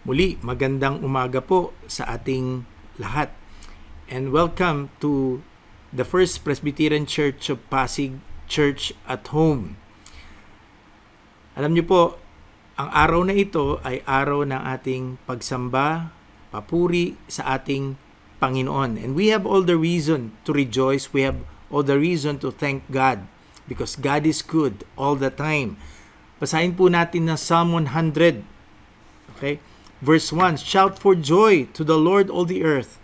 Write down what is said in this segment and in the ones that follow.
Muli, magandang umaga po sa ating lahat. And welcome to the First Presbyterian Church of Pasig Church at Home. Alam niyo po, ang araw na ito ay araw ng ating pagsamba, papuri sa ating Panginoon. And we have all the reason to rejoice. We have all the reason to thank God because God is good all the time. Basahin po natin ng Psalm 100. Okay? Verse 1 Shout for joy to the Lord, all the earth.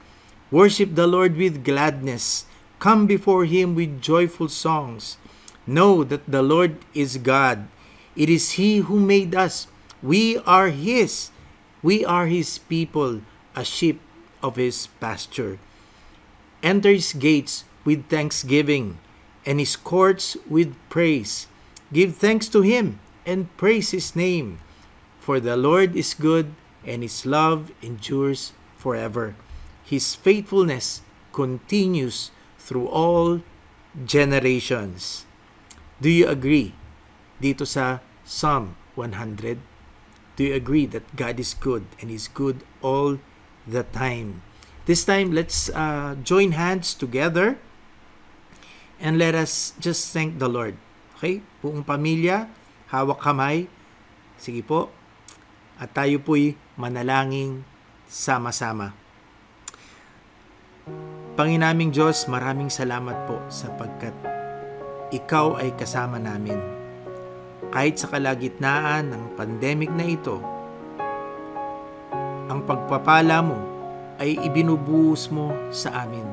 Worship the Lord with gladness. Come before him with joyful songs. Know that the Lord is God. It is he who made us. We are his. We are his people, a sheep of his pasture. Enter his gates with thanksgiving and his courts with praise. Give thanks to him and praise his name. For the Lord is good and His love endures forever. His faithfulness continues through all generations. Do you agree dito sa Psalm 100? Do you agree that God is good and is good all the time? This time, let's uh, join hands together and let us just thank the Lord. Okay? Buong pamilya, hawak kamay. Sige po. At tayo po'y manalangin sama-sama. Panginaming Diyos, maraming salamat po sapagkat Ikaw ay kasama namin. Kahit sa kalagitnaan ng pandemic na ito, ang pagpapala mo ay ibinubuhos mo sa amin.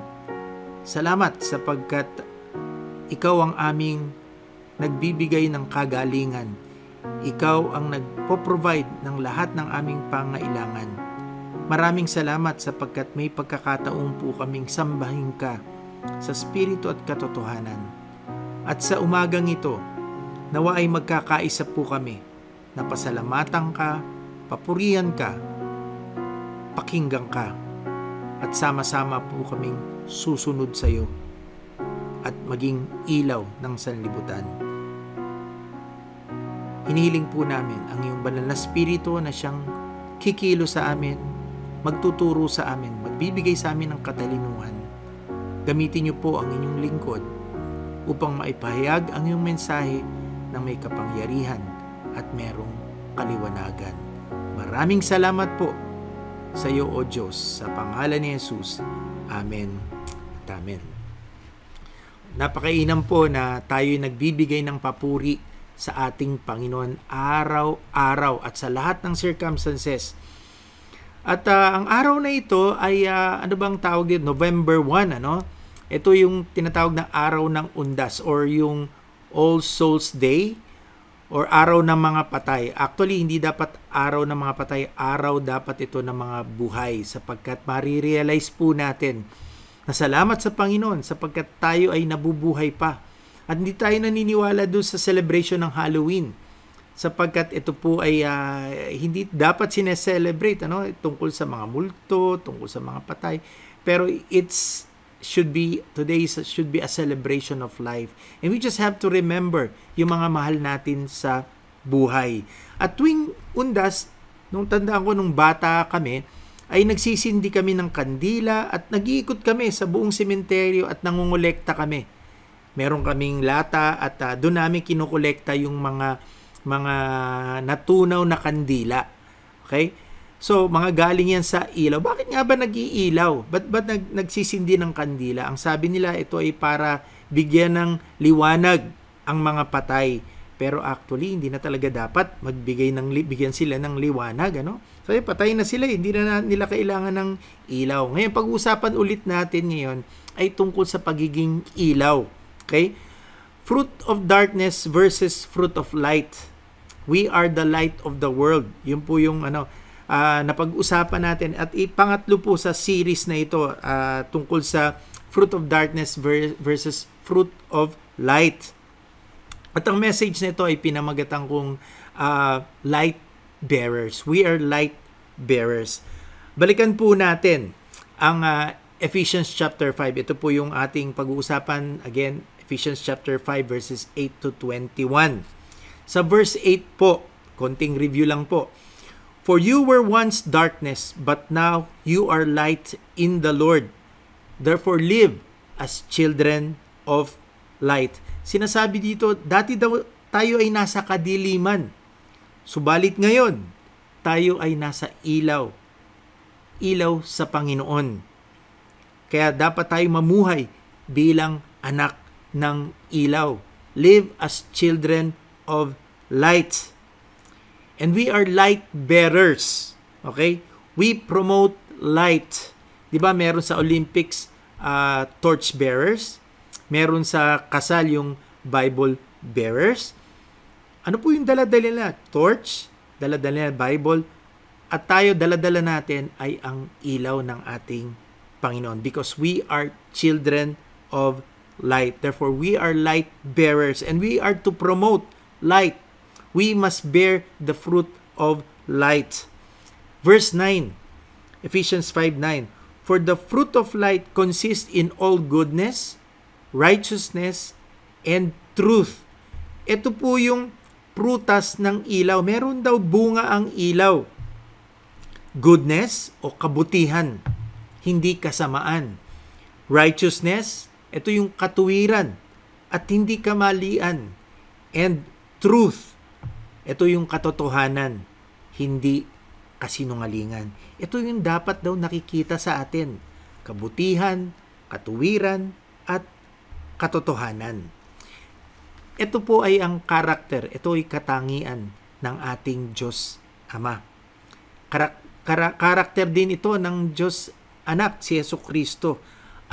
Salamat sapagkat Ikaw ang aming nagbibigay ng kagalingan ikaw ang nagpo-provide ng lahat ng aming pangailangan. Maraming salamat sapagkat may pagkakataong po kaming sambahin ka sa spirito at katotohanan. At sa umagang ito, nawa ay magkakaisa po kami na pasalamatan ka, papurian ka, pakinggan ka, at sama-sama po kaming susunod sa iyo at maging ilaw ng sanlibutan. Hinihiling po namin ang iyong banal na spirito na siyang kikilo sa amin, magtuturo sa amin, magbibigay sa amin ng katalinuhan. Gamitin niyo po ang inyong lingkod upang maipahayag ang iyong mensahe na may kapangyarihan at merong kaliwanagan. Maraming salamat po sa iyo, O Diyos, sa pangalan ni Jesus. Amen at Amen. Napakainam po na tayo'y nagbibigay ng papuri sa ating Panginoon araw-araw at sa lahat ng circumstances. At uh, ang araw na ito ay uh, ano bang tawag dito? November 1 ano? Ito yung tinatawag na araw ng undas or yung All Souls Day or araw ng mga patay. Actually, hindi dapat araw ng mga patay, araw dapat ito ng mga buhay sapagkat marirealize po natin na salamat sa Panginoon sapagkat tayo ay nabubuhay pa at hindi tayo naniniwala doon sa celebration ng Halloween sapagkat ito po ay uh, hindi dapat sineselebrate ano tungkol sa mga multo, tungkol sa mga patay. Pero it's should be today should be a celebration of life. And we just have to remember yung mga mahal natin sa buhay. At tuwing undas, nung tandaan ko nung bata kami, ay nagsisindi kami ng kandila at nag-iikot kami sa buong sementeryo at nangungulekta kami meron kaming lata at uh, doon namin kinokolekta yung mga mga natunaw na kandila. Okay? So, mga galing yan sa ilaw. Bakit nga ba nag-iilaw? Ba't, ba't nag, nagsisindi ng kandila? Ang sabi nila, ito ay para bigyan ng liwanag ang mga patay. Pero actually, hindi na talaga dapat magbigay ng, bigyan sila ng liwanag. Ano? So, ay, patay na sila. Eh. Hindi na nila kailangan ng ilaw. Ngayon, pag-uusapan ulit natin ngayon ay tungkol sa pagiging ilaw. Okay? Fruit of darkness versus fruit of light. We are the light of the world. Yun po yung ano, uh, napag-usapan natin. At ipangatlo po sa series na ito uh, tungkol sa fruit of darkness versus fruit of light. At ang message nito ay pinamagatang kong uh, light bearers. We are light bearers. Balikan po natin ang uh, Ephesians chapter 5. Ito po yung ating pag-uusapan again Ephesians chapter 5 verses 8 to 21. Sa verse 8 po, konting review lang po. For you were once darkness, but now you are light in the Lord. Therefore live as children of light. Sinasabi dito, dati daw tayo ay nasa kadiliman. Subalit ngayon, tayo ay nasa ilaw. Ilaw sa Panginoon. Kaya dapat tayo mamuhay bilang anak ng ilaw. Live as children of light. And we are light bearers. Okay? We promote light. 'Di ba meron sa Olympics uh, torch bearers? Meron sa kasal yung Bible bearers. Ano po yung dala-dala nila? Torch, dala-dala nila Bible, at tayo dala-dala natin ay ang ilaw ng ating Panginoon because we are children of light. Therefore, we are light bearers and we are to promote light. We must bear the fruit of light. Verse 9, Ephesians 5 9. For the fruit of light consists in all goodness, righteousness, and truth. Ito po yung prutas ng ilaw. Meron daw bunga ang ilaw. Goodness o kabutihan, hindi kasamaan. Righteousness, ito yung katuwiran at hindi kamalian. And truth. Ito yung katotohanan, hindi kasinungalingan. Ito yung dapat daw nakikita sa atin. Kabutihan, katuwiran, at katotohanan. Ito po ay ang karakter, ito ay katangian ng ating Diyos Ama. Karak- kara- karakter din ito ng Diyos Anak, si Yeso Kristo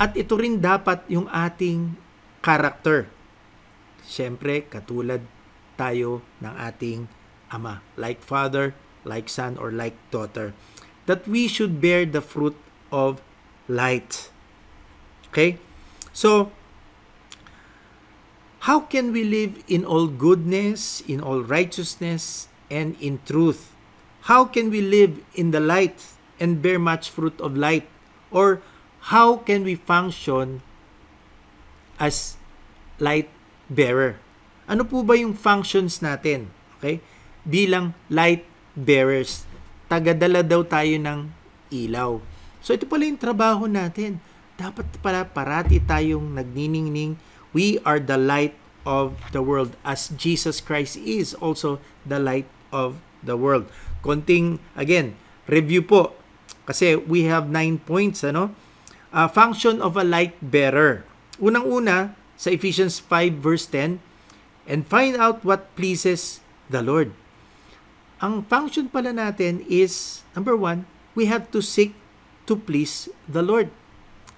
at ito rin dapat yung ating character. Siyempre, katulad tayo ng ating ama. Like father, like son, or like daughter. That we should bear the fruit of light. Okay? So, how can we live in all goodness, in all righteousness, and in truth? How can we live in the light and bear much fruit of light? Or how can we function as light bearer? Ano po ba yung functions natin? Okay? Bilang light bearers. Tagadala daw tayo ng ilaw. So ito pala yung trabaho natin. Dapat pala parati tayong nagniningning. We are the light of the world as Jesus Christ is also the light of the world. Konting, again, review po. Kasi we have nine points, ano? uh, function of a light bearer. Unang-una, sa Ephesians 5 verse 10, and find out what pleases the Lord. Ang function pala natin is, number one, we have to seek to please the Lord.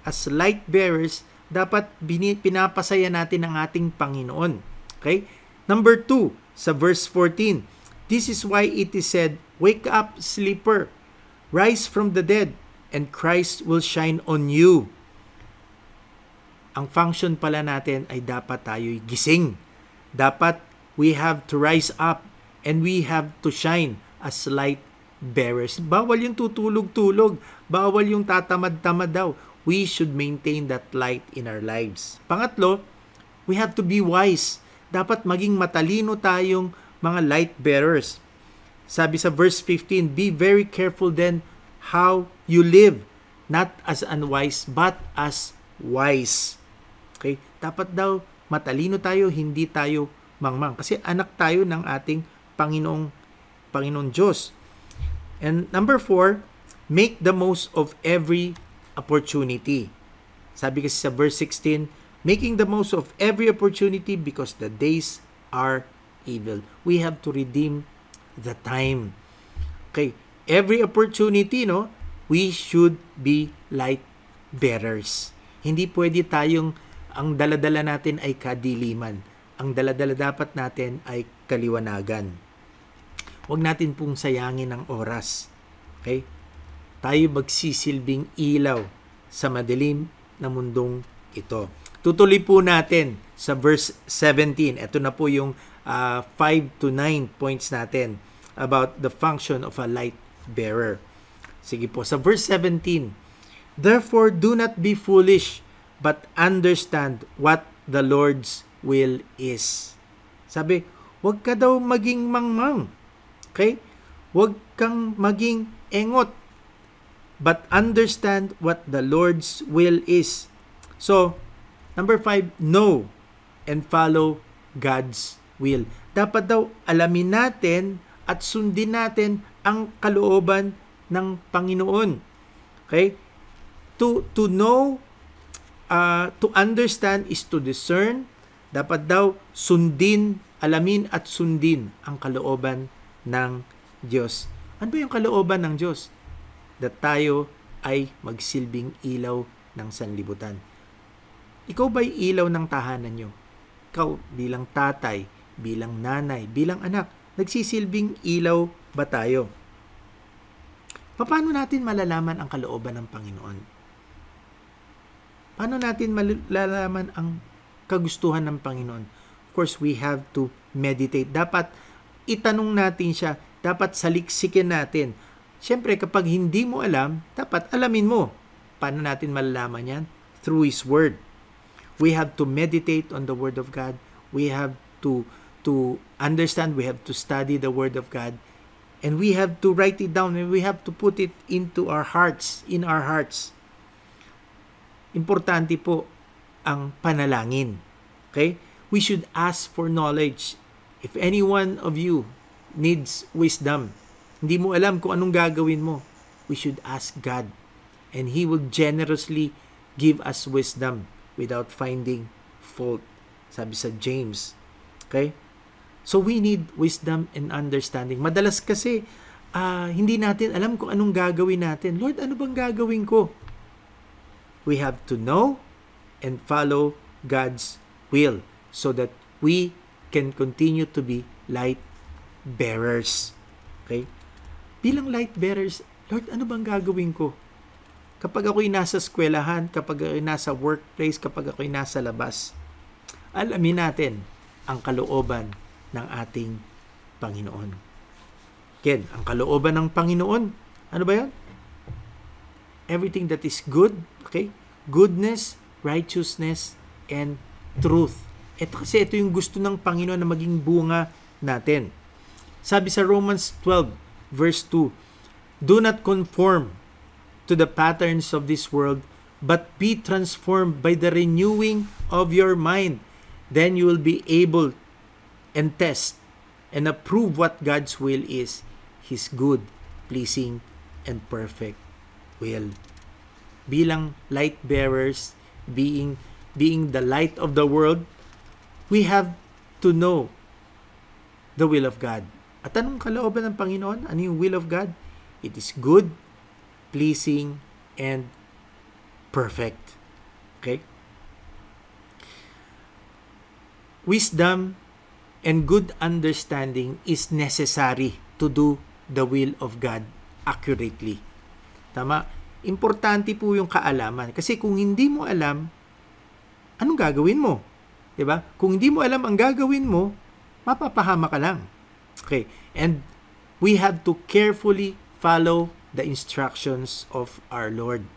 As light bearers, dapat pinapasaya natin ang ating Panginoon. Okay? Number two, sa verse 14, This is why it is said, Wake up, sleeper! Rise from the dead, and Christ will shine on you. Ang function pala natin ay dapat tayo'y gising. Dapat we have to rise up and we have to shine as light bearers. Bawal yung tutulog-tulog. Bawal yung tatamad-tamad daw. We should maintain that light in our lives. Pangatlo, we have to be wise. Dapat maging matalino tayong mga light bearers. Sabi sa verse 15, Be very careful then how you live, not as unwise, but as wise. Okay? Dapat daw matalino tayo, hindi tayo mangmang. Kasi anak tayo ng ating Panginoong, Panginoong Diyos. And number four, make the most of every opportunity. Sabi kasi sa verse 16, making the most of every opportunity because the days are evil. We have to redeem the time. Okay, every opportunity, no, we should be light bearers. Hindi pwede tayong ang daladala natin ay kadiliman. Ang daladala dapat natin ay kaliwanagan. Huwag natin pong sayangin ang oras. Okay? Tayo magsisilbing ilaw sa madilim na mundong ito. Tutuloy po natin sa verse 17. Ito na po yung uh, ah, 5 to 9 points natin about the function of a light bearer. Sige po, sa verse 17. Therefore, do not be foolish, but understand what the Lord's will is. Sabi, huwag ka daw maging mangmang. Okay? Huwag kang maging engot. But understand what the Lord's will is. So, number five, know and follow God's will. Dapat daw alamin natin at sundin natin ang kalooban ng Panginoon. Okay? To, to know, uh, to understand is to discern. Dapat daw sundin, alamin at sundin ang kalooban ng Diyos. Ano ba yung kalooban ng Diyos? That tayo ay magsilbing ilaw ng sanlibutan. Ikaw ba'y ilaw ng tahanan nyo? Ikaw bilang tatay, bilang nanay, bilang anak, nagsisilbing ilaw ba tayo? Paano natin malalaman ang kalooban ng Panginoon? Paano natin malalaman ang kagustuhan ng Panginoon? Of course, we have to meditate. Dapat itanong natin siya. Dapat saliksikin natin. Siyempre, kapag hindi mo alam, dapat alamin mo. Paano natin malalaman yan? Through His Word. We have to meditate on the Word of God. We have to to understand, we have to study the Word of God And we have to write it down and we have to put it into our hearts, in our hearts. Importante po ang panalangin. Okay? We should ask for knowledge. If any one of you needs wisdom, hindi mo alam kung anong gagawin mo, we should ask God. And He will generously give us wisdom without finding fault. Sabi sa James. Okay? So we need wisdom and understanding. Madalas kasi uh, hindi natin alam kung anong gagawin natin. Lord, ano bang gagawin ko? We have to know and follow God's will so that we can continue to be light bearers. Okay? Bilang light bearers, Lord, ano bang gagawin ko? Kapag ako'y nasa eskwelahan, kapag ako'y nasa workplace, kapag ako'y nasa labas, alamin natin ang kalooban ng ating Panginoon. Again, ang kalooban ng Panginoon, ano ba yan? Everything that is good, okay? Goodness, righteousness, and truth. Ito kasi ito yung gusto ng Panginoon na maging bunga natin. Sabi sa Romans 12 verse 2, Do not conform to the patterns of this world, but be transformed by the renewing of your mind. Then you will be able and test and approve what God's will is, His good, pleasing, and perfect will. Bilang light bearers, being being the light of the world, we have to know the will of God. At anong kalooban ng Panginoon? Ano yung will of God? It is good, pleasing, and perfect. Okay? Wisdom and good understanding is necessary to do the will of God accurately. Tama? Importante po yung kaalaman. Kasi kung hindi mo alam, anong gagawin mo? ba? Diba? Kung hindi mo alam ang gagawin mo, mapapahama ka lang. Okay. And we have to carefully follow the instructions of our Lord.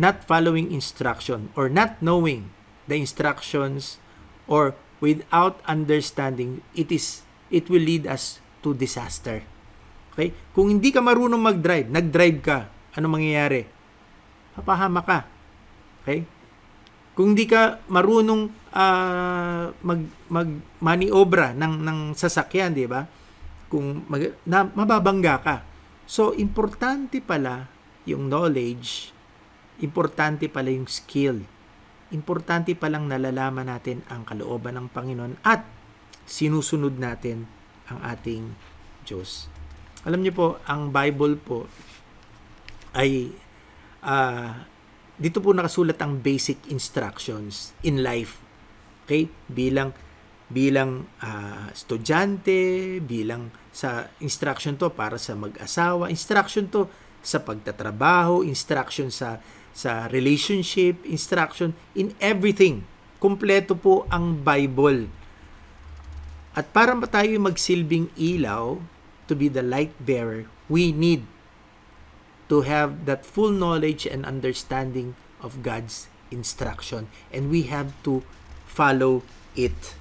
Not following instruction or not knowing the instructions or without understanding, it is it will lead us to disaster. Okay? Kung hindi ka marunong mag-drive, nag-drive ka, ano mangyayari? Papahama ka. Okay? Kung hindi ka marunong uh, mag mag maniobra ng ng sasakyan, 'di ba? Kung mag, na, mababangga ka. So importante pala yung knowledge, importante pala yung skill importante palang nalalaman natin ang kalooban ng Panginoon at sinusunod natin ang ating Diyos. Alam niyo po, ang Bible po ay uh, dito po nakasulat ang basic instructions in life. Okay? Bilang bilang uh, estudyante, bilang sa instruction to para sa mag-asawa, instruction to sa pagtatrabaho, instruction sa sa relationship, instruction, in everything. Kompleto po ang Bible. At para ba tayo magsilbing ilaw, to be the light bearer, we need to have that full knowledge and understanding of God's instruction. And we have to follow it.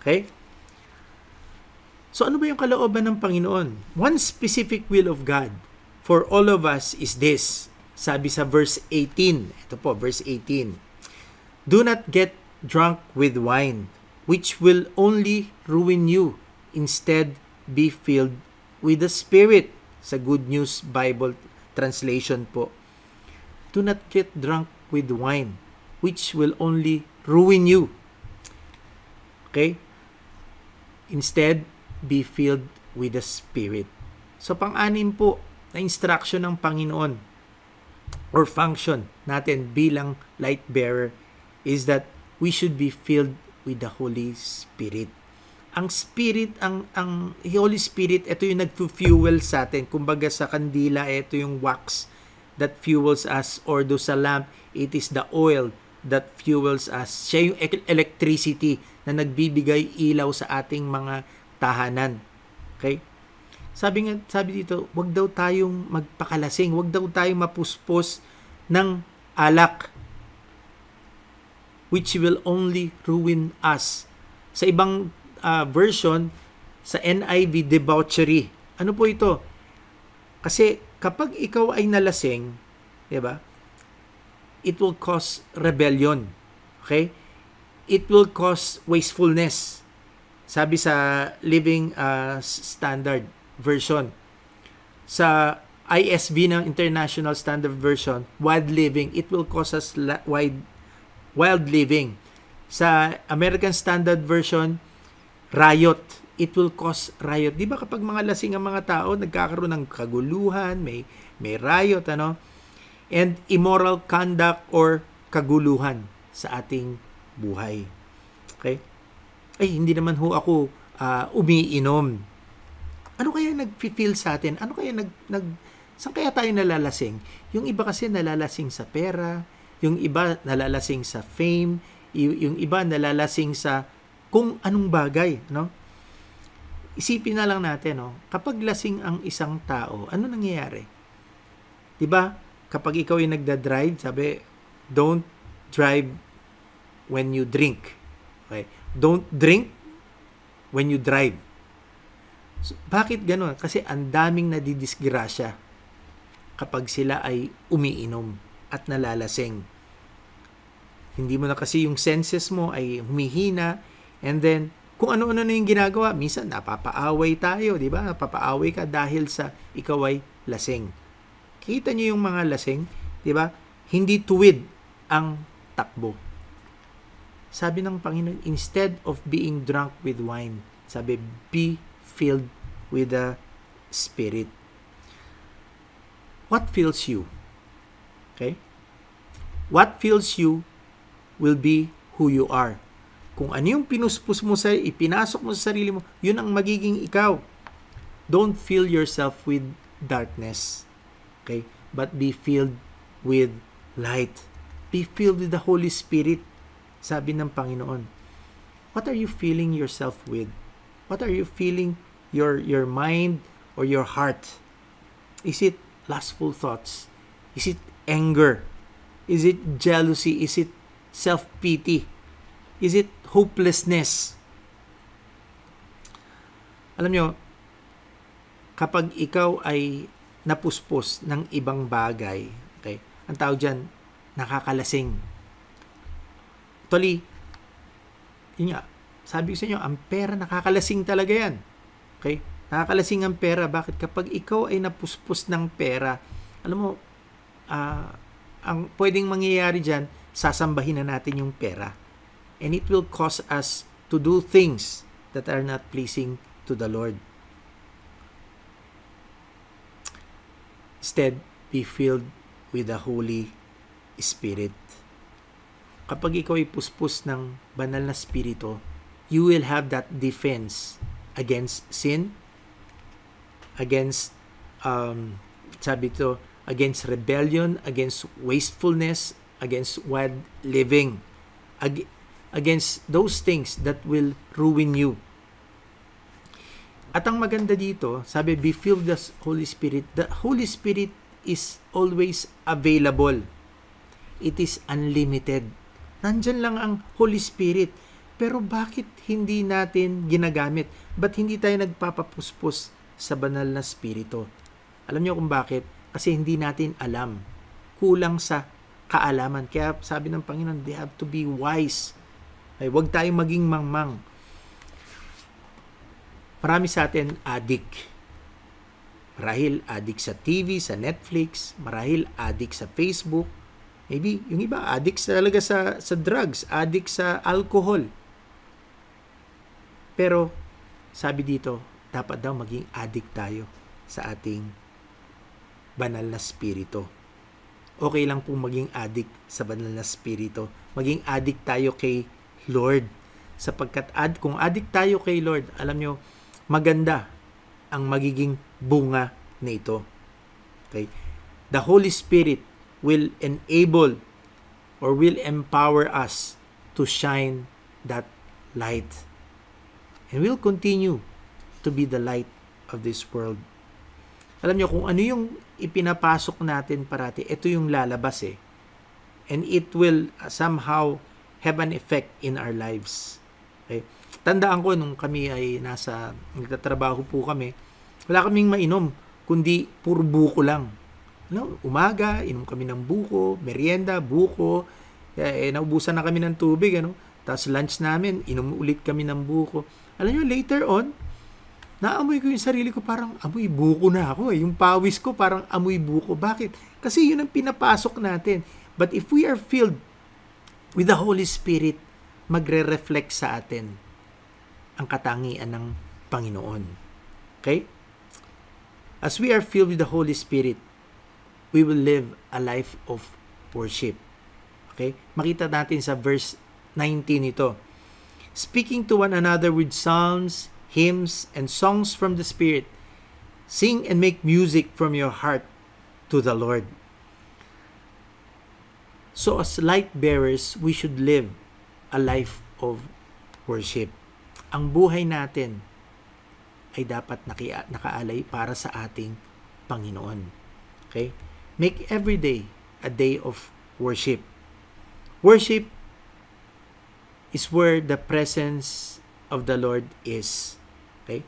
Okay? So ano ba yung kalooban ng Panginoon? One specific will of God for all of us is this. Sabi sa verse 18, ito po, verse 18. Do not get drunk with wine, which will only ruin you. Instead, be filled with the Spirit. Sa Good News Bible translation po. Do not get drunk with wine, which will only ruin you. Okay? Instead, be filled with the Spirit. So, pang-anim po na instruction ng Panginoon or function natin bilang light bearer is that we should be filled with the Holy Spirit. Ang Spirit, ang, ang Holy Spirit, ito yung nag-fuel sa atin. Kumbaga sa kandila, ito yung wax that fuels us or do sa lamp, it is the oil that fuels us. Siya yung e-, electricity na nagbibigay ilaw sa ating mga tahanan. Okay? sabi nga sabi dito, wag daw tayong magpakalasing, wag daw tayong mapuspos ng alak which will only ruin us. Sa ibang uh, version sa NIV debauchery. Ano po ito? Kasi kapag ikaw ay nalasing, 'di ba? It will cause rebellion. Okay? It will cause wastefulness. Sabi sa Living uh, Standard Version. Sa ISV ng International Standard Version, wild living, it will cause us wild, wild living. Sa American Standard Version, riot, it will cause riot. Di ba kapag mga lasing ang mga tao, nagkakaroon ng kaguluhan, may, may riot, ano? And immoral conduct or kaguluhan sa ating buhay. Okay? Ay, hindi naman ho ako uh, umiinom ano kaya nag-feel sa atin? Ano kaya nag, nag saan kaya tayo nalalasing? Yung iba kasi nalalasing sa pera, yung iba nalalasing sa fame, yung iba nalalasing sa kung anong bagay, no? Isipin na lang natin, no? Kapag lasing ang isang tao, ano nangyayari? 'Di ba? Kapag ikaw yung nagda-drive, sabi, don't drive when you drink. Okay? Don't drink when you drive bakit ganun? Kasi ang daming nadidisgrasya kapag sila ay umiinom at nalalasing. Hindi mo na kasi yung senses mo ay humihina and then kung ano-ano na yung ginagawa, minsan napapaaway tayo, di ba? Napapaaway ka dahil sa ikaw ay lasing. Kita niyo yung mga lasing, di ba? Hindi tuwid ang takbo. Sabi ng Panginoon, instead of being drunk with wine, sabi, be filled with the Spirit. What fills you? Okay? What fills you will be who you are. Kung ano yung pinuspos mo sa, ipinasok mo sa sarili mo, yun ang magiging ikaw. Don't fill yourself with darkness. Okay? But be filled with light. Be filled with the Holy Spirit. Sabi ng Panginoon. What are you feeling yourself with? What are you feeling your your mind or your heart? Is it lustful thoughts? Is it anger? Is it jealousy? Is it self-pity? Is it hopelessness? Alam nyo, kapag ikaw ay napuspos ng ibang bagay, okay, ang tawag dyan, nakakalasing. Actually, yun nga, sabi ko sa inyo, ang pera nakakalasing talaga yan. Okay? Nakakalasing ang pera. Bakit? Kapag ikaw ay napuspos ng pera, alam mo, uh, ang pwedeng mangyayari dyan, sasambahin na natin yung pera. And it will cause us to do things that are not pleasing to the Lord. Instead, be filled with the Holy Spirit. Kapag ikaw ay puspos ng banal na spirito, you will have that defense against sin, against, um, sabi to, against rebellion, against wastefulness, against wild living, ag- against those things that will ruin you. At ang maganda dito, sabi, be filled with the Holy Spirit. The Holy Spirit is always available. It is unlimited. nandiyan lang ang Holy Spirit. Pero bakit hindi natin ginagamit? but hindi tayo nagpapapuspos sa banal na spirito? Alam niyo kung bakit? Kasi hindi natin alam. Kulang sa kaalaman. Kaya sabi ng Panginoon, they have to be wise. Ay, huwag tayong maging mangmang. Marami sa atin adik. Marahil adik sa TV, sa Netflix, marahil adik sa Facebook. Maybe yung iba adik talaga sa, sa drugs, adik sa alcohol. Pero sabi dito, dapat daw maging addict tayo sa ating banal na spirito. Okay lang pong maging addict sa banal na spirito. Maging addict tayo kay Lord. Sapagkat ad, kung addict tayo kay Lord, alam nyo, maganda ang magiging bunga nito. Okay? The Holy Spirit will enable or will empower us to shine that light and will continue to be the light of this world. Alam niyo kung ano yung ipinapasok natin parati, ito yung lalabas eh. And it will uh, somehow have an effect in our lives. Okay? Tandaan ko nung kami ay nasa nagtatrabaho po kami, wala kaming mainom kundi puro buko lang. No, umaga, inom kami ng buko, merienda, buko, eh, eh, naubusan na kami ng tubig, ano? Tapos lunch namin, inom ulit kami ng buko. Alam nyo, later on, naamoy ko yung sarili ko parang amoy buko na ako eh. Yung pawis ko parang amoy buko. Bakit? Kasi yun ang pinapasok natin. But if we are filled with the Holy Spirit, magre-reflect sa atin ang katangian ng Panginoon. Okay? As we are filled with the Holy Spirit, we will live a life of worship. Okay? Makita natin sa verse 19 ito speaking to one another with psalms, hymns, and songs from the Spirit. Sing and make music from your heart to the Lord. So, as light bearers, we should live a life of worship. Ang buhay natin ay dapat nakaalay para sa ating Panginoon. Okay? Make every day a day of worship. Worship is where the presence of the Lord is. Okay?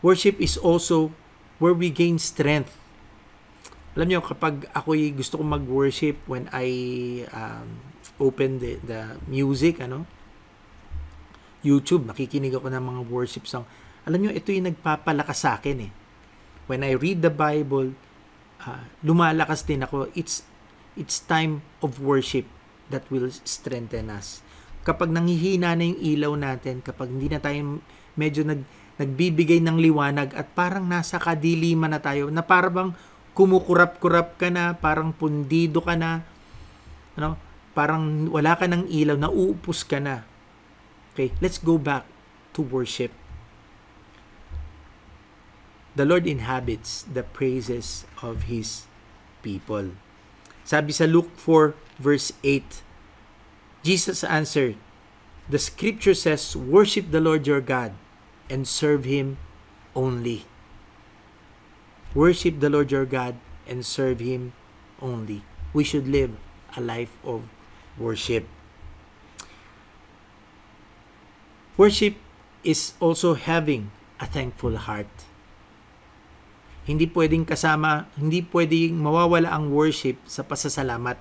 Worship is also where we gain strength. Alam niyo kapag ako'y gusto kong mag-worship when I um, open the, the music, ano? YouTube, makikinig ako ng mga worship song. Alam niyo ito'y yung nagpapalakas sa akin eh. When I read the Bible, uh, lumalakas din ako. It's it's time of worship that will strengthen us. Kapag nanghihina na yung ilaw natin, kapag hindi na tayo medyo nag, nagbibigay ng liwanag at parang nasa kadiliman na tayo, na parang kumukurap-kurap ka na, parang pundido ka na, ano, parang wala ka ng ilaw, nauupos ka na. Okay, let's go back to worship. The Lord inhabits the praises of His people. Sabi sa Luke 4, verse 8. Jesus answered, The scripture says, Worship the Lord your God and serve him only. Worship the Lord your God and serve him only. We should live a life of worship. Worship is also having a thankful heart. Hindi pwedeng kasama, hindi pwedeng mawawala ang worship sa pasasalamat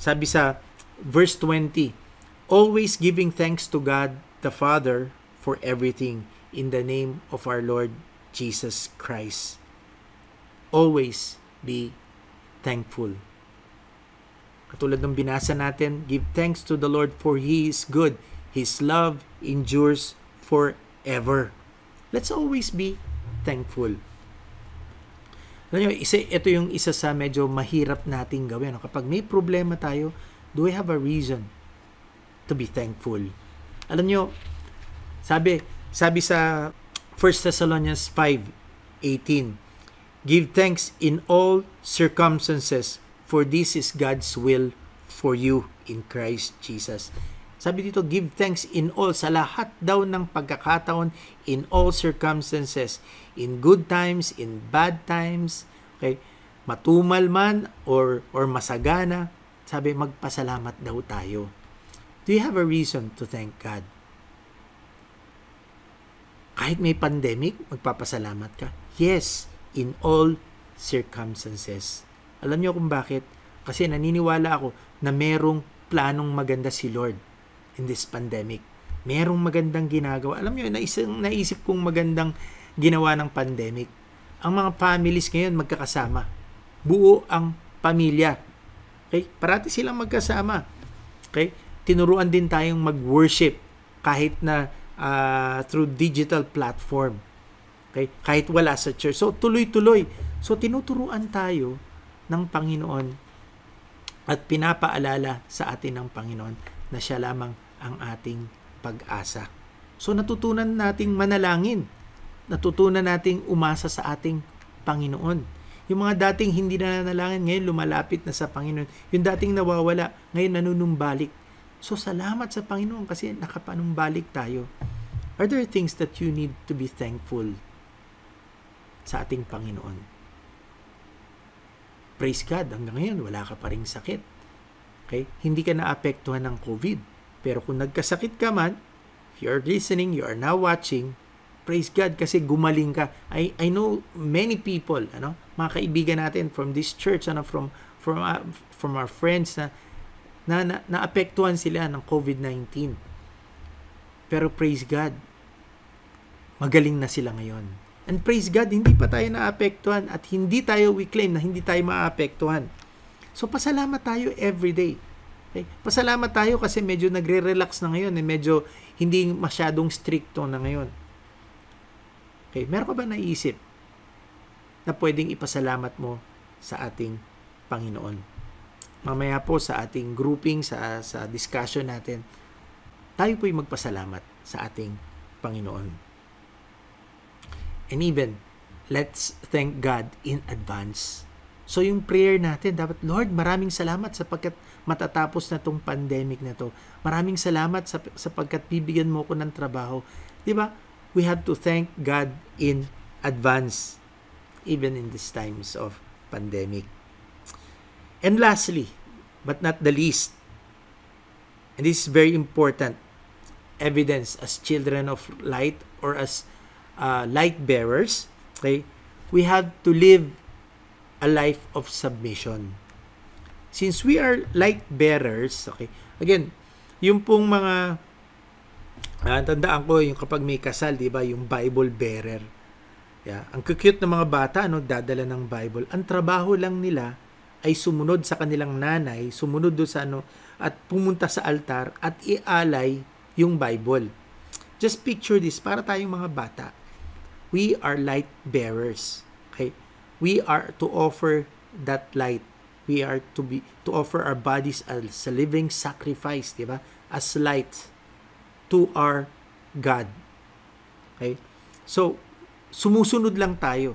sabi sa verse 20, always giving thanks to God the Father for everything in the name of our Lord Jesus Christ. Always be thankful. Katulad ng binasa natin, give thanks to the Lord for He is good. His love endures forever. Let's always be thankful. Alam nyo, isa, ito yung isa sa medyo mahirap nating gawin. No? Kapag may problema tayo, do we have a reason to be thankful? Alam nyo, sabi, sabi sa 1 Thessalonians 5.18, Give thanks in all circumstances, for this is God's will for you in Christ Jesus. Sabi dito, give thanks in all, sa lahat daw ng pagkakataon, in all circumstances, in good times, in bad times, okay? matumal man or, or masagana, sabi, magpasalamat daw tayo. Do you have a reason to thank God? Kahit may pandemic, magpapasalamat ka. Yes, in all circumstances. Alam niyo kung bakit? Kasi naniniwala ako na merong planong maganda si Lord in this pandemic. Merong magandang ginagawa. Alam nyo, naisang, naisip kong magandang ginawa ng pandemic. Ang mga families ngayon magkakasama. Buo ang pamilya. Okay? Parati silang magkasama. Okay? Tinuruan din tayong mag-worship kahit na uh, through digital platform. Okay? Kahit wala sa church. So, tuloy-tuloy. So, tinuturuan tayo ng Panginoon at pinapaalala sa atin ng Panginoon na siya lamang ang ating pag-asa. So natutunan nating manalangin. Natutunan nating umasa sa ating Panginoon. Yung mga dating hindi na nanalangin, ngayon lumalapit na sa Panginoon. Yung dating nawawala, ngayon nanunumbalik. So salamat sa Panginoon kasi nakapanumbalik tayo. Are there things that you need to be thankful sa ating Panginoon? Praise God, hanggang ngayon wala ka pa ring sakit. Okay? Hindi ka naapektuhan ng COVID. Pero kung nagkasakit ka man, if you're listening, you are now watching, praise God kasi gumaling ka. I, I know many people, ano, mga kaibigan natin from this church, ano, from, from, uh, from our friends na, na, na naapektuhan sila ng COVID-19. Pero praise God, magaling na sila ngayon. And praise God, hindi pa tayo naapektuhan at hindi tayo, we claim na hindi tayo maapektuhan. So pasalamat tayo every day Okay? Eh, pasalamat tayo kasi medyo nagre-relax na ngayon. Eh, medyo hindi masyadong stricto na ngayon. Okay, meron ka ba naisip na pwedeng ipasalamat mo sa ating Panginoon? Mamaya po sa ating grouping, sa, sa discussion natin, tayo po'y magpasalamat sa ating Panginoon. And even, let's thank God in advance. So yung prayer natin, dapat, Lord, maraming salamat sapagkat matatapos na tong pandemic na to. Maraming salamat sa, sapagkat bibigyan mo ko ng trabaho. Di ba? We have to thank God in advance even in these times of pandemic. And lastly, but not the least, and this is very important, evidence as children of light or as uh, light bearers, okay, we have to live a life of submission. Since we are light bearers, okay, again, yung pong mga, ah, tandaan ko, yung kapag may kasal, di ba, yung Bible bearer. Yeah. Ang cute ng mga bata, ano, dadala ng Bible. Ang trabaho lang nila ay sumunod sa kanilang nanay, sumunod do sa ano, at pumunta sa altar at ialay yung Bible. Just picture this, para tayong mga bata, we are light bearers. Okay? We are to offer that light we are to be to offer our bodies as a living sacrifice, 'di ba? As light to our God. Okay? So, sumusunod lang tayo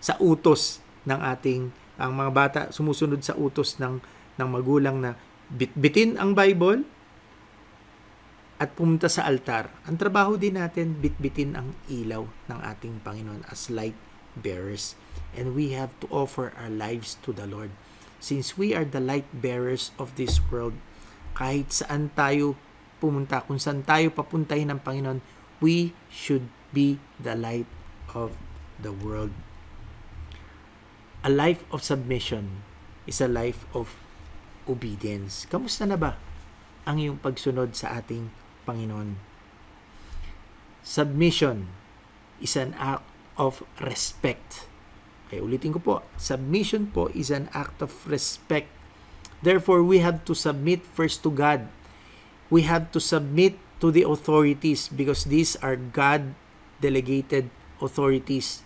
sa utos ng ating ang mga bata sumusunod sa utos ng ng magulang na bitbitin ang Bible at pumunta sa altar. Ang trabaho din natin bitbitin ang ilaw ng ating Panginoon as light bearers, and we have to offer our lives to the Lord. Since we are the light bearers of this world, kahit saan tayo pumunta, kung saan tayo papuntahin ng Panginoon, we should be the light of the world. A life of submission is a life of obedience. Kamusta na ba ang iyong pagsunod sa ating Panginoon? Submission is an act of respect. Okay, ulitin ko po, submission po is an act of respect. Therefore, we have to submit first to God. We have to submit to the authorities because these are God-delegated authorities.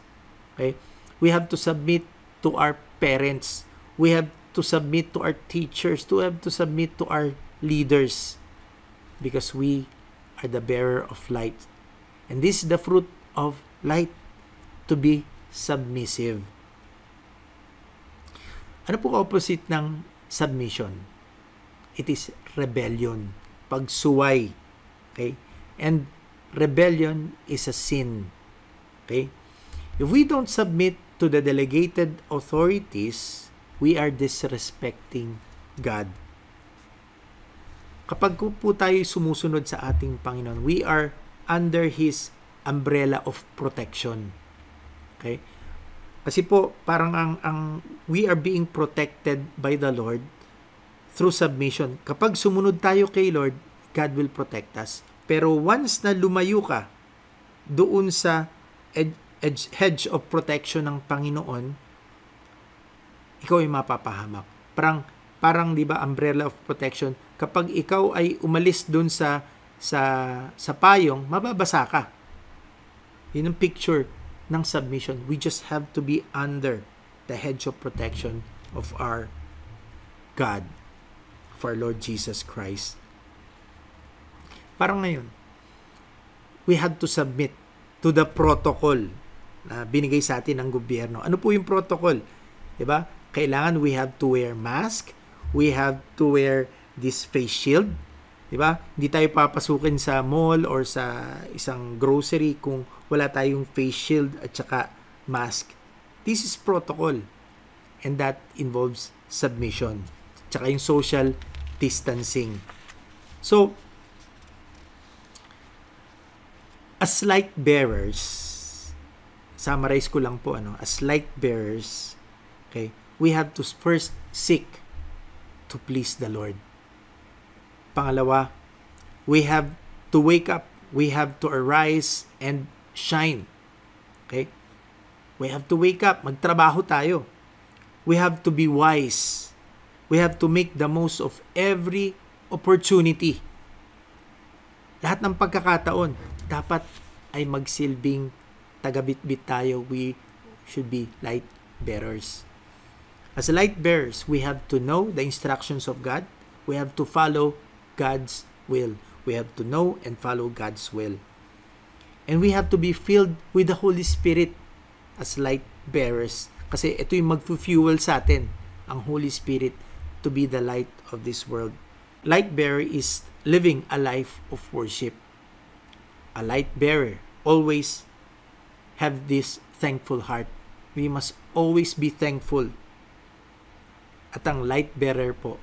Okay? We have to submit to our parents. We have to submit to our teachers. We have to submit to our leaders because we are the bearer of light. And this is the fruit of light to be submissive. Ano po opposite ng submission? It is rebellion, pagsuway. Okay? And rebellion is a sin. Okay? If we don't submit to the delegated authorities, we are disrespecting God. Kapag po tayo sumusunod sa ating Panginoon, we are under His umbrella of protection. Okay? Kasi po, parang ang, ang we are being protected by the Lord through submission. Kapag sumunod tayo kay Lord, God will protect us. Pero once na lumayo ka doon sa ed- ed- hedge of protection ng Panginoon, ikaw ay mapapahamak. Parang, parang 'di ba, umbrella of protection. Kapag ikaw ay umalis doon sa sa sa payong, mababasa ka. Yun ang picture ng submission. We just have to be under the hedge of protection of our God, of our Lord Jesus Christ. Parang ngayon, we had to submit to the protocol na binigay sa atin ng gobyerno. Ano po yung protocol? 'Di ba? Kailangan we have to wear mask, we have to wear this face shield, 'di ba? Hindi tayo papasukin sa mall or sa isang grocery kung wala tayong face shield at saka mask. This is protocol and that involves submission. Tsaka yung social distancing. So, as light bearers, summarize ko lang po, ano, as light bearers, okay, we have to first seek to please the Lord. Pangalawa, we have to wake up, we have to arise and shine. Okay? We have to wake up. Magtrabaho tayo. We have to be wise. We have to make the most of every opportunity. Lahat ng pagkakataon, dapat ay magsilbing tagabitbit tayo. We should be light bearers. As light bearers, we have to know the instructions of God. We have to follow God's will. We have to know and follow God's will. And we have to be filled with the Holy Spirit as light bearers. Kasi ito yung magfu-fuel sa atin, ang Holy Spirit, to be the light of this world. Light bearer is living a life of worship. A light bearer always have this thankful heart. We must always be thankful. At ang light bearer po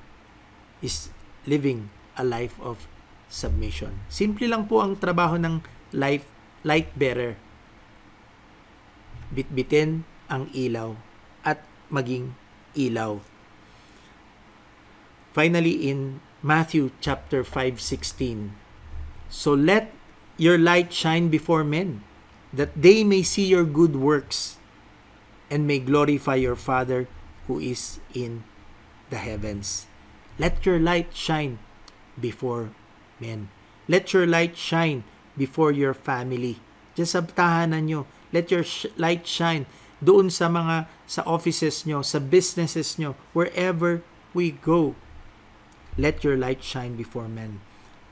is living a life of submission. Simple lang po ang trabaho ng life light bearer. Bitbitin ang ilaw at maging ilaw. Finally, in Matthew chapter 5:16. So let your light shine before men, that they may see your good works and may glorify your Father who is in the heavens. Let your light shine before men. Let your light shine before your family. Diyan sa tahanan nyo. Let your sh- light shine doon sa mga sa offices nyo, sa businesses nyo, wherever we go. Let your light shine before men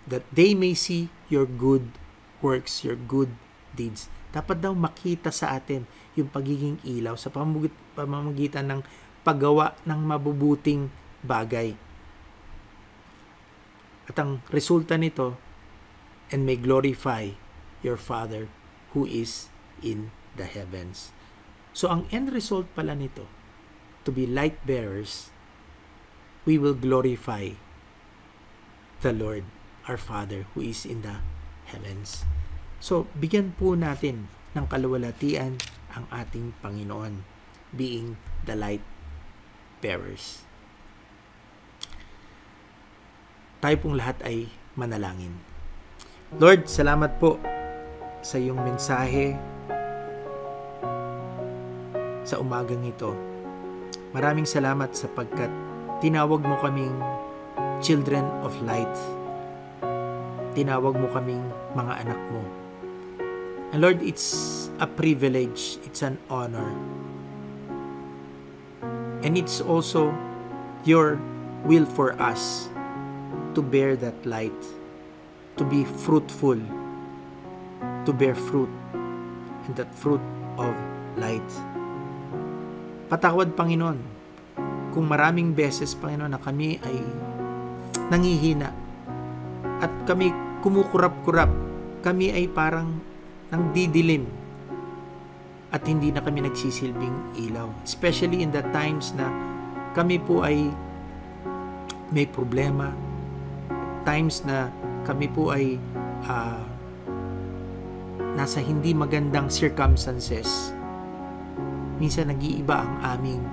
that they may see your good works, your good deeds. Dapat daw makita sa atin yung pagiging ilaw sa pamamagitan ng paggawa ng mabubuting bagay. At ang resulta nito and may glorify your Father who is in the heavens. So ang end result pala nito, to be light bearers, we will glorify the Lord, our Father, who is in the heavens. So, bigyan po natin ng kaluwalhatian ang ating Panginoon, being the light bearers. Tayo pong lahat ay manalangin. Lord, salamat po sa iyong mensahe sa umagang ito. Maraming salamat sapagkat tinawag mo kaming children of light. Tinawag mo kaming mga anak mo. And Lord, it's a privilege, it's an honor. And it's also your will for us to bear that light to be fruitful, to bear fruit, and that fruit of light. Patawad, Panginoon, kung maraming beses, Panginoon, na kami ay nangihina at kami kumukurap-kurap, kami ay parang nang didilim at hindi na kami nagsisilbing ilaw. Especially in the times na kami po ay may problema, times na kami po ay uh, nasa hindi magandang circumstances. Minsan nag-iiba ang aming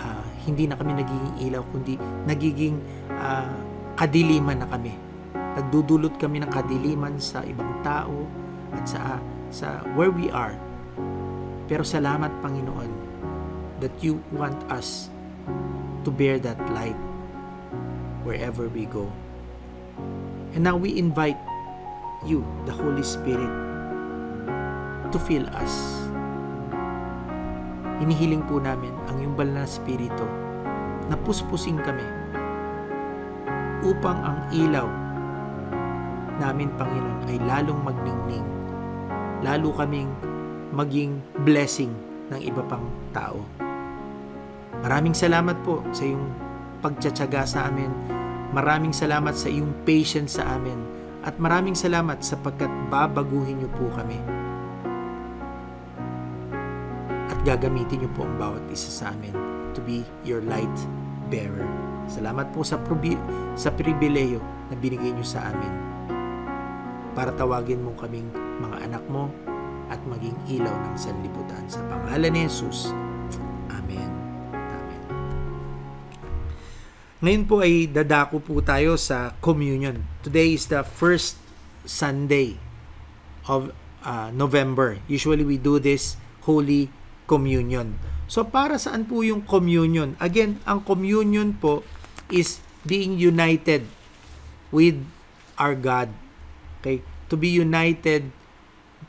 uh, hindi na kami nagiging ilaw kundi nagiging uh, kadiliman na kami. Nagdudulot kami ng kadiliman sa ibang tao at sa sa where we are. Pero salamat Panginoon that you want us to bear that light wherever we go. And now we invite you, the Holy Spirit, to fill us. Hinihiling po namin ang iyong banal na spirito na puspusin kami upang ang ilaw namin, Panginoon, ay lalong magningning, lalo kaming maging blessing ng iba pang tao. Maraming salamat po sa iyong pagtsatsaga sa amin Maraming salamat sa iyong patience sa amin at maraming salamat sapagkat babaguhin niyo po kami. At gagamitin niyo po ang bawat isa sa amin to be your light bearer. Salamat po sa, probi- sa pribileyo na binigay niyo sa amin para tawagin mo kaming mga anak mo at maging ilaw ng sanlibutan. Sa pangalan ni Jesus, Amen. Ngayon po ay dadako po tayo sa communion. Today is the first Sunday of uh, November. Usually we do this Holy Communion. So para saan po yung communion? Again, ang communion po is being united with our God. Okay? To be united,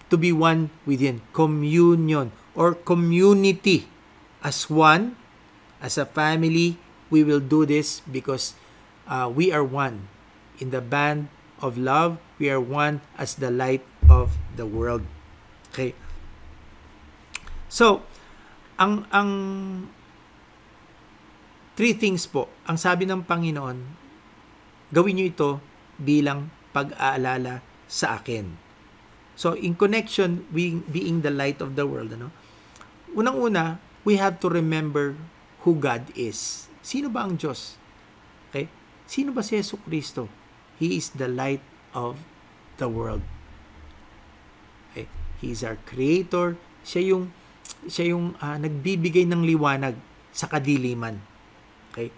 to be one within. Communion or community as one, as a family, we will do this because uh, we are one in the band of love. We are one as the light of the world. Okay. So, ang ang three things po. Ang sabi ng Panginoon, gawin niyo ito bilang pag-aalala sa akin. So, in connection with being the light of the world, ano? Unang-una, we have to remember who God is. Sino ba ang Diyos? Okay? Sino ba si Yesu Kristo? He is the light of the world. Okay? He is our creator. Siya yung siya yung uh, nagbibigay ng liwanag sa kadiliman. Okay?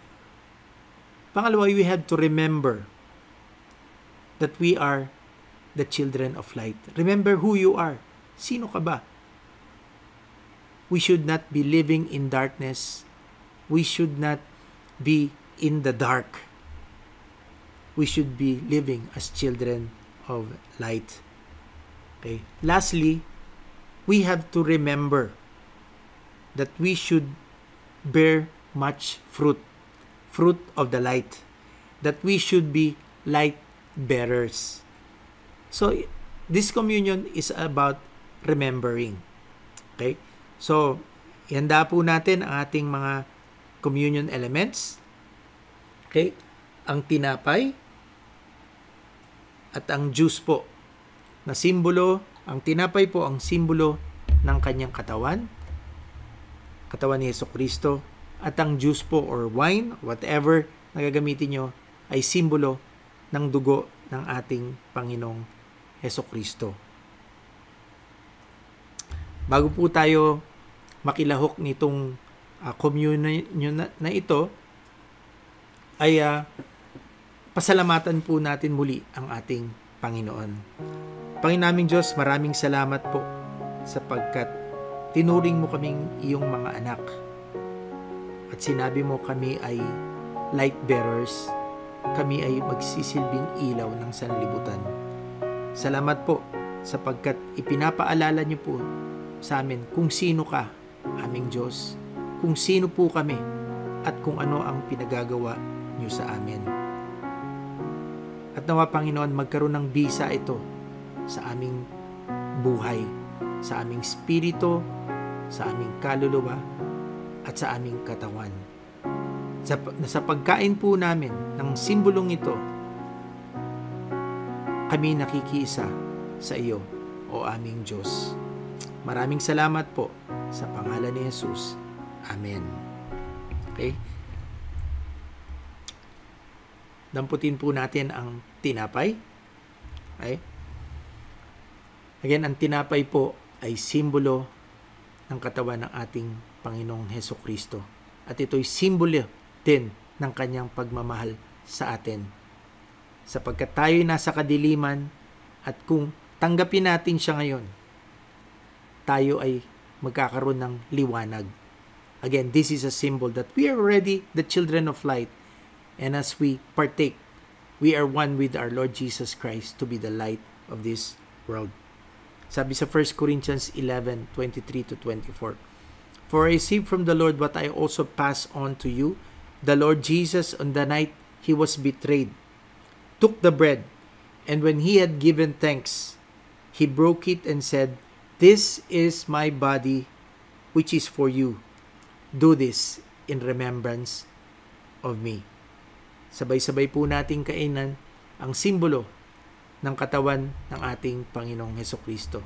Pangalawa, we have to remember that we are the children of light. Remember who you are. Sino ka ba? We should not be living in darkness. We should not be in the dark. We should be living as children of light. Okay? Lastly, we have to remember that we should bear much fruit, fruit of the light, that we should be light bearers. So, this communion is about remembering. Okay? So, ihanda po natin ang ating mga communion elements. Okay? Ang tinapay at ang juice po na simbolo, ang tinapay po ang simbolo ng kanyang katawan, katawan ni Yeso Kristo, at ang juice po or wine, whatever na gagamitin nyo, ay simbolo ng dugo ng ating Panginoong Yeso Kristo. Bago po tayo makilahok nitong uh, communion na, na ito ay uh, pasalamatan po natin muli ang ating Panginoon. Panginaming Diyos, maraming salamat po sapagkat tinuring mo kaming iyong mga anak at sinabi mo kami ay light bearers, kami ay magsisilbing ilaw ng sanlibutan. Salamat po sapagkat ipinapaalala niyo po sa amin kung sino ka, aming Diyos, kung sino po kami at kung ano ang pinagagawa niyo sa amin. At nawa Panginoon, magkaroon ng bisa ito sa aming buhay, sa aming spirito, sa aming kaluluwa, at sa aming katawan. Sa, sa pagkain po namin ng simbolong ito, kami nakikiisa sa iyo, O aming Diyos. Maraming salamat po sa pangalan ni Jesus. Amen. Okay? Damputin po natin ang tinapay. Okay? Again, ang tinapay po ay simbolo ng katawan ng ating Panginoong Heso Kristo. At ito'y simbolo din ng kanyang pagmamahal sa atin. Sapagkat tayo'y nasa kadiliman at kung tanggapin natin siya ngayon, tayo ay magkakaroon ng liwanag Again, this is a symbol that we are already the children of light. And as we partake, we are one with our Lord Jesus Christ to be the light of this world. Sabi sa 1 Corinthians 11, 23 to 24, For I received from the Lord what I also pass on to you. The Lord Jesus, on the night he was betrayed, took the bread, and when he had given thanks, he broke it and said, This is my body, which is for you. Do this in remembrance of me. Sabay-sabay po nating kainan ang simbolo ng katawan ng ating Panginoong Heso Kristo.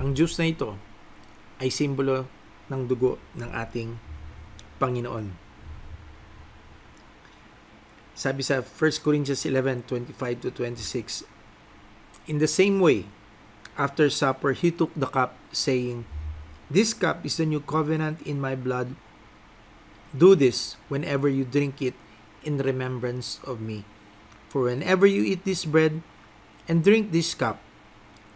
Ang juice na ito ay simbolo ng dugo ng ating Panginoon. Sabi sa 1 Corinthians 11:25 to 26. In the same way, after supper he took the cup saying, "This cup is the new covenant in my blood. Do this whenever you drink it in remembrance of me. For whenever you eat this bread and drink this cup,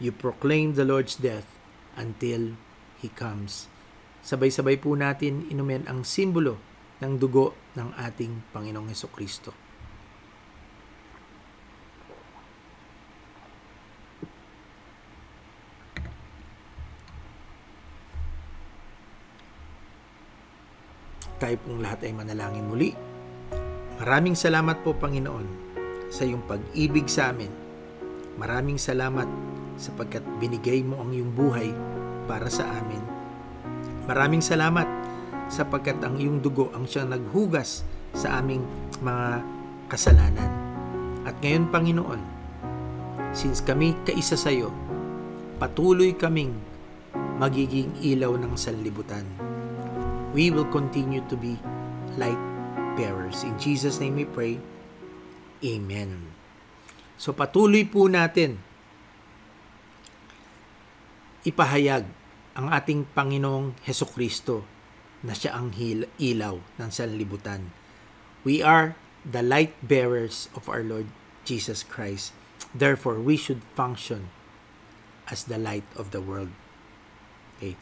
you proclaim the Lord's death until he comes." Sabay-sabay po natin inumin ang simbolo ng dugo ng ating Panginoong Hesus Kristo. tayo pong lahat ay manalangin muli. Maraming salamat po Panginoon sa iyong pag-ibig sa amin. Maraming salamat sapagkat binigay mo ang iyong buhay para sa amin. Maraming salamat sapagkat ang iyong dugo ang siyang naghugas sa aming mga kasalanan. At ngayon Panginoon, since kami kaisa sa iyo, patuloy kaming magiging ilaw ng sanlibutan we will continue to be light bearers. In Jesus' name we pray. Amen. So patuloy po natin ipahayag ang ating Panginoong Heso Kristo na siya ang ilaw ng sanlibutan. We are the light bearers of our Lord Jesus Christ. Therefore, we should function as the light of the world. Okay?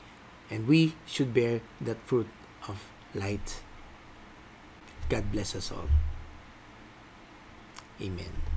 And we should bear that fruit light. God bless us all. Amen.